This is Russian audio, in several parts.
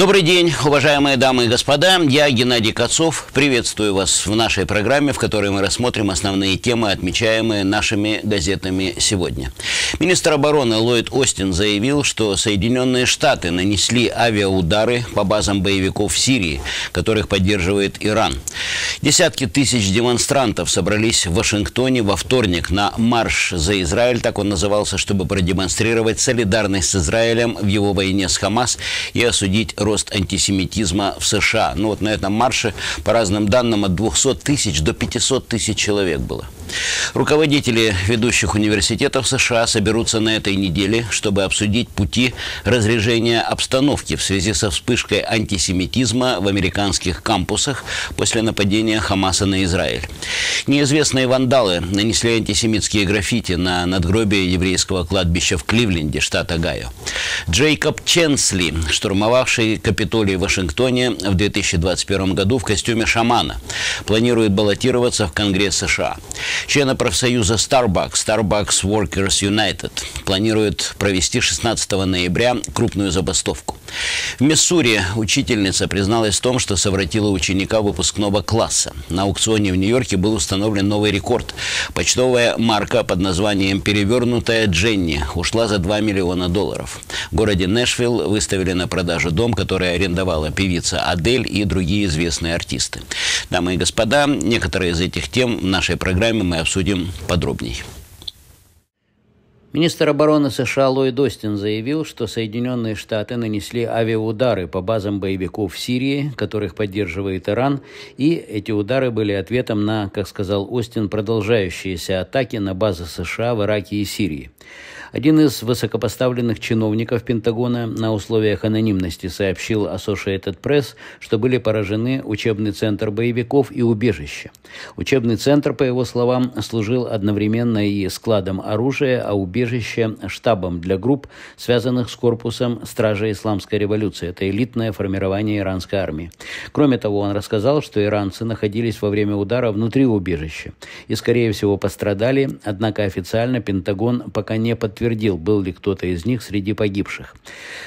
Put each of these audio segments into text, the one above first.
Добрый день, уважаемые дамы и господа. Я Геннадий Кацов. Приветствую вас в нашей программе, в которой мы рассмотрим основные темы, отмечаемые нашими газетами сегодня. Министр обороны Ллойд Остин заявил, что Соединенные Штаты нанесли авиаудары по базам боевиков в Сирии, которых поддерживает Иран. Десятки тысяч демонстрантов собрались в Вашингтоне во вторник на «Марш за Израиль», так он назывался, чтобы продемонстрировать солидарность с Израилем в его войне с Хамас и осудить рост антисемитизма в США. Ну вот на этом марше, по разным данным, от 200 тысяч до 500 тысяч человек было. Руководители ведущих университетов США соберутся на этой неделе, чтобы обсудить пути разрежения обстановки в связи со вспышкой антисемитизма в американских кампусах после нападения Хамаса на Израиль. Неизвестные вандалы нанесли антисемитские граффити на надгробие еврейского кладбища в Кливленде, штат Огайо. Джейкоб Ченсли, штурмовавший Капитолий в Вашингтоне в 2021 году в костюме шамана, планирует баллотироваться в Конгресс США. Члены профсоюза Starbucks, Starbucks Workers United, планирует провести 16 ноября крупную забастовку. В Миссури учительница призналась в том, что совратила ученика выпускного класса. На аукционе в Нью-Йорке был установлен новый рекорд. Почтовая марка под названием «Перевернутая Дженни» ушла за 2 миллиона долларов. В городе Нэшвилл выставили на продажу дом, который арендовала певица Адель и другие известные артисты. Дамы и господа, некоторые из этих тем в нашей программе мы обсудим подробнее. Министр обороны США Ллойд Остин заявил, что Соединенные Штаты нанесли авиаудары по базам боевиков в Сирии, которых поддерживает Иран, и эти удары были ответом на, как сказал Остин, продолжающиеся атаки на базы США в Ираке и Сирии. Один из высокопоставленных чиновников Пентагона на условиях анонимности сообщил Associated Press, что были поражены учебный центр боевиков и убежище. Учебный центр, по его словам, служил одновременно и складом оружия, а убежище – штабом для групп, связанных с корпусом Стражи Исламской революции. Это элитное формирование иранской армии. Кроме того, он рассказал, что иранцы находились во время удара внутри убежища и, скорее всего, пострадали, однако официально Пентагон пока не подтвердил подтвердил, был ли кто-то из них среди погибших.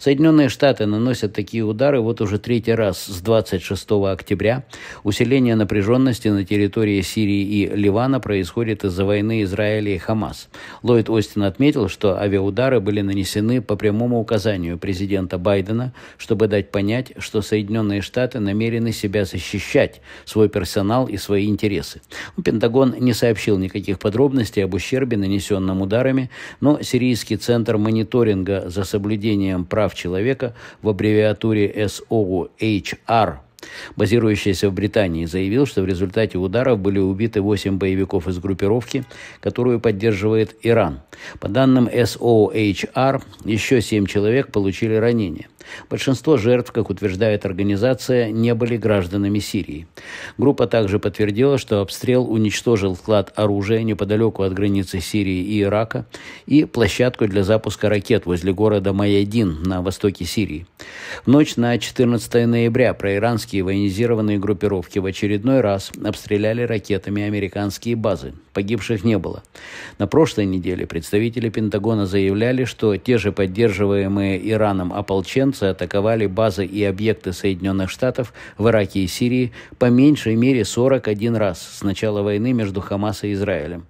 Соединенные Штаты наносят такие удары вот уже третий раз с 26 октября. Усиление напряженности на территории Сирии и Ливана происходит из-за войны Израиля и Хамас. Ллойд Остин отметил, что авиаудары были нанесены по прямому указанию президента Байдена, чтобы дать понять, что Соединенные Штаты намерены себя защищать, свой персонал и свои интересы. Пентагон не сообщил никаких подробностей об ущербе, нанесенном ударами, но Сирийский центр мониторинга за соблюдением прав человека в аббревиатуре SOHR базирующийся в Британии, заявил, что в результате ударов были убиты 8 боевиков из группировки, которую поддерживает Иран. По данным SOHR, еще 7 человек получили ранения. Большинство жертв, как утверждает организация, не были гражданами Сирии. Группа также подтвердила, что обстрел уничтожил вклад оружия неподалеку от границы Сирии и Ирака и площадку для запуска ракет возле города Майадин на востоке Сирии. В ночь на 14 ноября проиранские военизированные группировки в очередной раз обстреляли ракетами американские базы. Погибших не было. На прошлой неделе представители Пентагона заявляли, что те же поддерживаемые Ираном ополченцы немцы атаковали базы и объекты Соединенных Штатов в Ираке и Сирии по меньшей мере 41 раз с начала войны между Хамас и Израилем.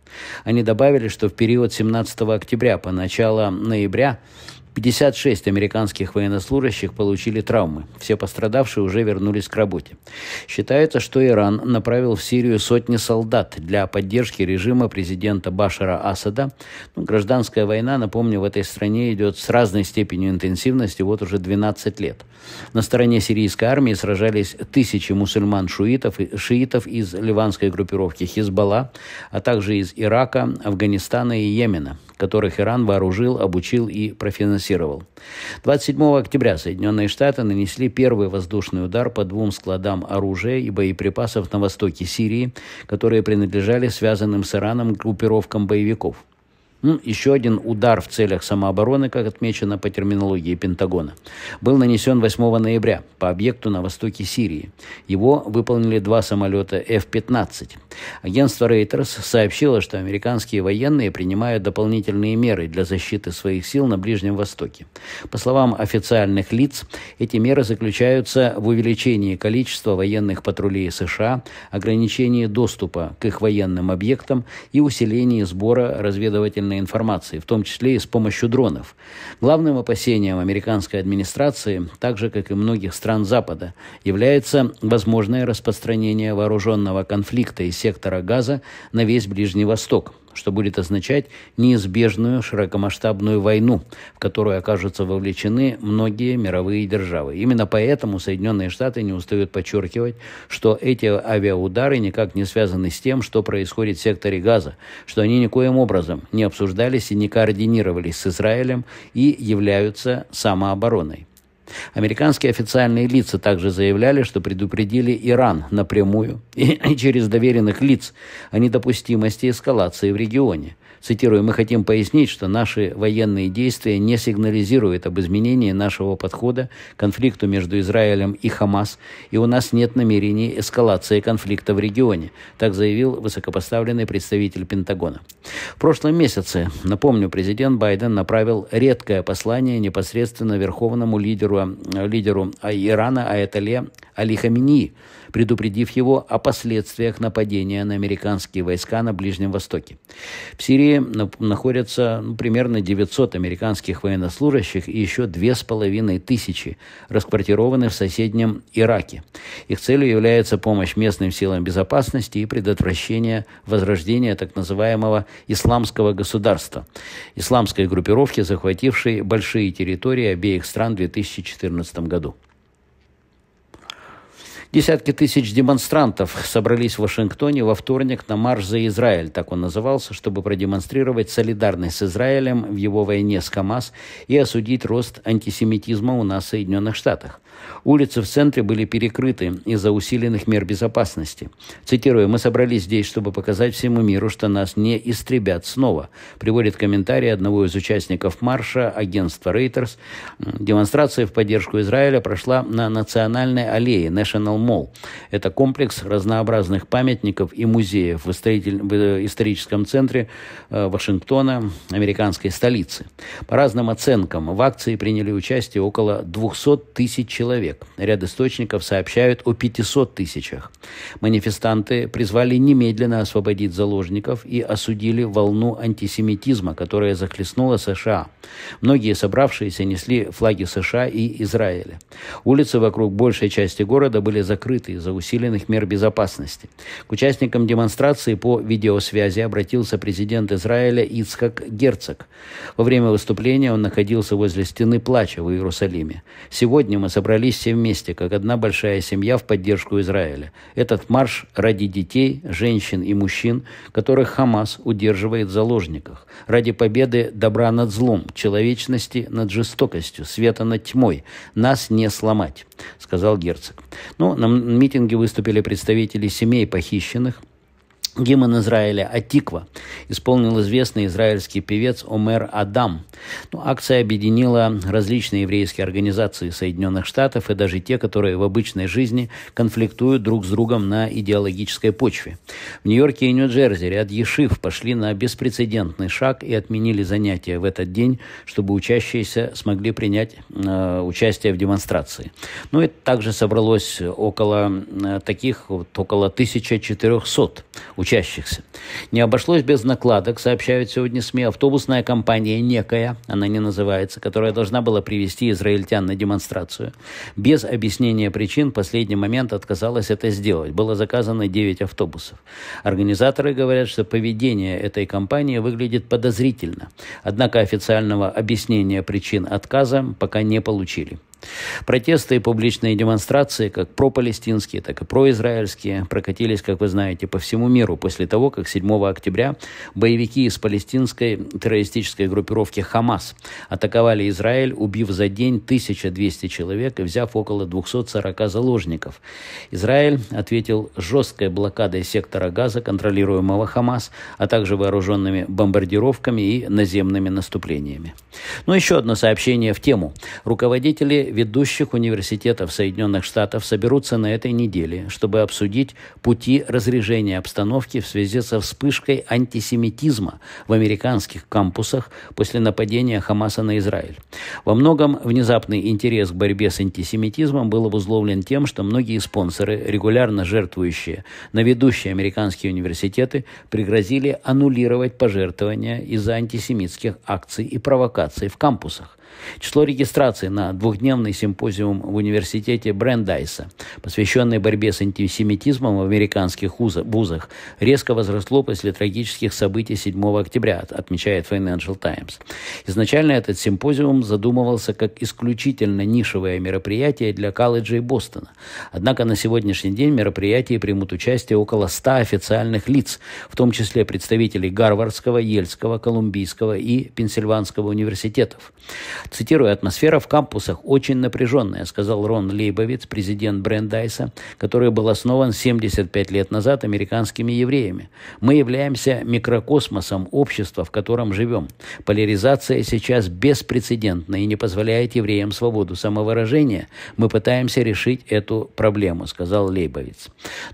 Они добавили, что в период 17 октября по начало ноября 56 американских военнослужащих получили травмы. Все пострадавшие уже вернулись к работе. Считается, что Иран направил в Сирию сотни солдат для поддержки режима президента Башара Асада. Ну, гражданская война, напомню, в этой стране идет с разной степенью интенсивности вот уже 12 лет. На стороне сирийской армии сражались тысячи мусульман-шиитов шиитов из ливанской группировки Хизбалла, а также из Ирака, Афганистана и Йемена – которых Иран вооружил, обучил и профинансировал. 27 октября Соединенные Штаты нанесли первый воздушный удар по двум складам оружия и боеприпасов на востоке Сирии, которые принадлежали связанным с Ираном группировкам боевиков. Еще один удар в целях самообороны, как отмечено по терминологии Пентагона, был нанесен 8 ноября по объекту на востоке Сирии. Его выполнили два самолета F-15. Агентство Reuters сообщило, что американские военные принимают дополнительные меры для защиты своих сил на Ближнем Востоке. По словам официальных лиц, эти меры заключаются в увеличении количества военных патрулей США, ограничении доступа к их военным объектам и усилении сбора разведывательной разведывательной информации, в том числе и с помощью дронов. Главным опасением американской администрации, так же как и многих стран Запада, является возможное распространение вооруженного конфликта из сектора газа на весь Ближний Восток – что будет означать неизбежную широкомасштабную войну, в которую окажутся вовлечены многие мировые державы. Именно поэтому Соединенные Штаты не устают подчеркивать, что эти авиаудары никак не связаны с тем, что происходит в секторе Газа, что они никоим образом не обсуждались и не координировались с Израилем и являются самообороной. Американские официальные лица также заявляли, что предупредили Иран напрямую и через доверенных лиц о недопустимости эскалации в регионе. Цитирую, мы хотим пояснить, что наши военные действия не сигнализируют об изменении нашего подхода к конфликту между Израилем и Хамас, и у нас нет намерений эскалации конфликта в регионе, так заявил высокопоставленный представитель Пентагона. В прошлом месяце, напомню, президент Байден направил редкое послание непосредственно верховному лидеру, лидеру Ирана Аятоле Али Хамини, предупредив его о последствиях нападения на американские войска на Ближнем Востоке. В Сирии находятся ну, примерно 900 американских военнослужащих и еще 2500 расквартированы в соседнем Ираке. Их целью является помощь местным силам безопасности и предотвращение возрождения так называемого исламского государства, исламской группировки, захватившей большие территории обеих стран в 2014 году. Десятки тысяч демонстрантов собрались в Вашингтоне во вторник на марш за Израиль, так он назывался, чтобы продемонстрировать солидарность с Израилем в его войне с Хамас и осудить рост антисемитизма у нас в Соединенных Штатах. Улицы в центре были перекрыты из-за усиленных мер безопасности. Цитирую, «Мы собрались здесь, чтобы показать всему миру, что нас не истребят снова», приводит комментарий одного из участников марша, агентства Reuters. Демонстрация в поддержку Израиля прошла на национальной аллее National Молл. Это комплекс разнообразных памятников и музеев в, э, историческом центре э, Вашингтона, американской столицы. По разным оценкам, в акции приняли участие около 200 тысяч человек. Ряд источников сообщают о 500 тысячах. Манифестанты призвали немедленно освободить заложников и осудили волну антисемитизма, которая захлестнула США. Многие собравшиеся несли флаги США и Израиля. Улицы вокруг большей части города были закрыты закрыты из-за усиленных мер безопасности. К участникам демонстрации по видеосвязи обратился президент Израиля Ицхак Герцог. Во время выступления он находился возле стены плача в Иерусалиме. «Сегодня мы собрались все вместе, как одна большая семья в поддержку Израиля. Этот марш ради детей, женщин и мужчин, которых Хамас удерживает в заложниках. Ради победы добра над злом, человечности над жестокостью, света над тьмой. Нас не сломать», — сказал герцог. Но ну, на митинге выступили представители семей похищенных – Гимн Израиля «Атиква» исполнил известный израильский певец Омер Адам. Но ну, акция объединила различные еврейские организации Соединенных Штатов и даже те, которые в обычной жизни конфликтуют друг с другом на идеологической почве. В Нью-Йорке и Нью-Джерси ряд ешив пошли на беспрецедентный шаг и отменили занятия в этот день, чтобы учащиеся смогли принять э, участие в демонстрации. Ну и также собралось около э, таких, вот, около 1400 участников учащихся. Не обошлось без накладок, сообщают сегодня СМИ. Автобусная компания некая, она не называется, которая должна была привести израильтян на демонстрацию. Без объяснения причин в последний момент отказалась это сделать. Было заказано 9 автобусов. Организаторы говорят, что поведение этой компании выглядит подозрительно. Однако официального объяснения причин отказа пока не получили. Протесты и публичные демонстрации, как пропалестинские, так и произраильские, прокатились, как вы знаете, по всему миру после того, как 7 октября боевики из палестинской террористической группировки «Хамас» атаковали Израиль, убив за день 1200 человек и взяв около 240 заложников. Израиль ответил жесткой блокадой сектора газа, контролируемого «Хамас», а также вооруженными бомбардировками и наземными наступлениями. Но ну, еще одно сообщение в тему. Руководители ведущих университетов Соединенных Штатов соберутся на этой неделе, чтобы обсудить пути разрежения обстановки в связи со вспышкой антисемитизма в американских кампусах после нападения Хамаса на Израиль. Во многом внезапный интерес к борьбе с антисемитизмом был обусловлен тем, что многие спонсоры, регулярно жертвующие на ведущие американские университеты, пригрозили аннулировать пожертвования из-за антисемитских акций и провокаций в кампусах. Число регистраций на двухдневный симпозиум в университете Брендайса, посвященный борьбе с антисемитизмом в американских вузах, резко возросло после трагических событий 7 октября, отмечает Financial Times. Изначально этот симпозиум задумывался как исключительно нишевое мероприятие для колледжей Бостона. Однако на сегодняшний день в мероприятии примут участие около 100 официальных лиц, в том числе представителей Гарвардского, Ельского, Колумбийского и Пенсильванского университетов. Цитирую, «Атмосфера в кампусах очень напряженная», сказал Рон Лейбовиц, президент Брендайса, который был основан 75 лет назад американскими евреями. «Мы являемся микрокосмосом общества, в котором живем. Поляризация сейчас беспрецедентна и не позволяет евреям свободу самовыражения. Мы пытаемся решить эту проблему», сказал Лейбовиц.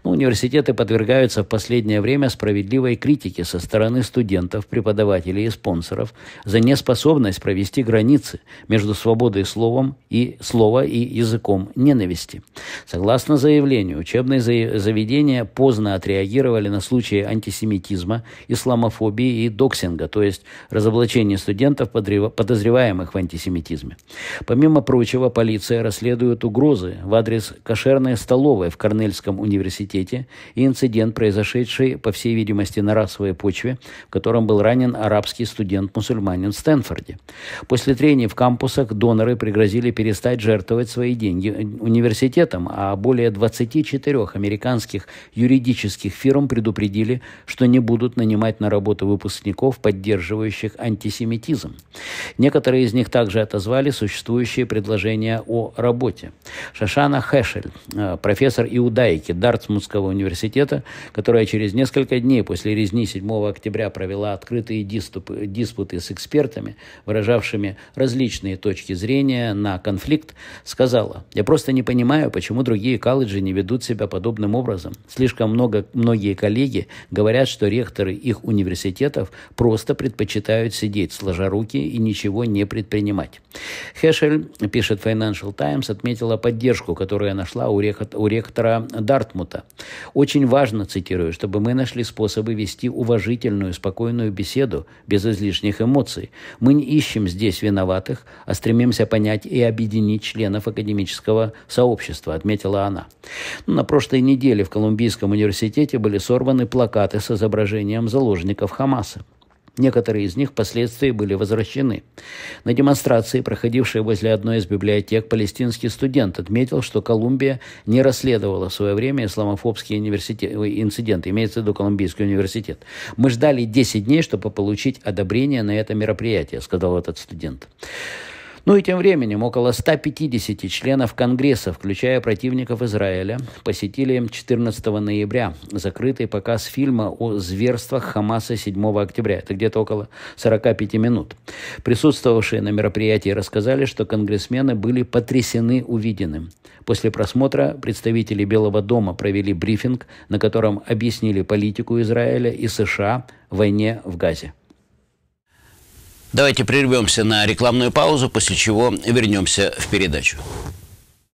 Но ну, университеты подвергаются в последнее время справедливой критике со стороны студентов, преподавателей и спонсоров за неспособность провести границы, между свободой словом и слова и языком ненависти. Согласно заявлению, учебные заведения поздно отреагировали на случаи антисемитизма, исламофобии и доксинга, то есть разоблачение студентов, подозреваемых в антисемитизме. Помимо прочего, полиция расследует угрозы в адрес кошерной столовой в Корнельском университете и инцидент, произошедший, по всей видимости, на расовой почве, в котором был ранен арабский студент-мусульманин в Стэнфорде. После трения обсуждений в кампусах доноры пригрозили перестать жертвовать свои деньги университетам, а более 24 американских юридических фирм предупредили, что не будут нанимать на работу выпускников, поддерживающих антисемитизм. Некоторые из них также отозвали существующие предложения о работе. Шашана Хэшель, э, профессор иудаики Дартсмутского университета, которая через несколько дней после резни 7 октября провела открытые диспуты с экспертами, выражавшими раз различные точки зрения на конфликт, сказала, «Я просто не понимаю, почему другие колледжи не ведут себя подобным образом. Слишком много, многие коллеги говорят, что ректоры их университетов просто предпочитают сидеть сложа руки и ничего не предпринимать». Хешель, пишет Financial Times, отметила поддержку, которую я нашла у, ректора, у ректора Дартмута. «Очень важно, цитирую, чтобы мы нашли способы вести уважительную, спокойную беседу без излишних эмоций. Мы не ищем здесь виноватых, богатых, а стремимся понять и объединить членов академического сообщества, отметила она. На прошлой неделе в Колумбийском университете были сорваны плакаты с изображением заложников Хамаса. Некоторые из них впоследствии были возвращены. На демонстрации, проходившей возле одной из библиотек, палестинский студент отметил, что Колумбия не расследовала в свое время исламофобские инцидент, имеется в виду Колумбийский университет. «Мы ждали 10 дней, чтобы получить одобрение на это мероприятие», — сказал этот студент. Ну и тем временем около 150 членов Конгресса, включая противников Израиля, посетили 14 ноября закрытый показ фильма о зверствах Хамаса 7 октября. Это где-то около 45 минут. Присутствовавшие на мероприятии рассказали, что конгрессмены были потрясены увиденным. После просмотра представители Белого дома провели брифинг, на котором объяснили политику Израиля и США в войне в Газе. Давайте прервемся на рекламную паузу, после чего вернемся в передачу.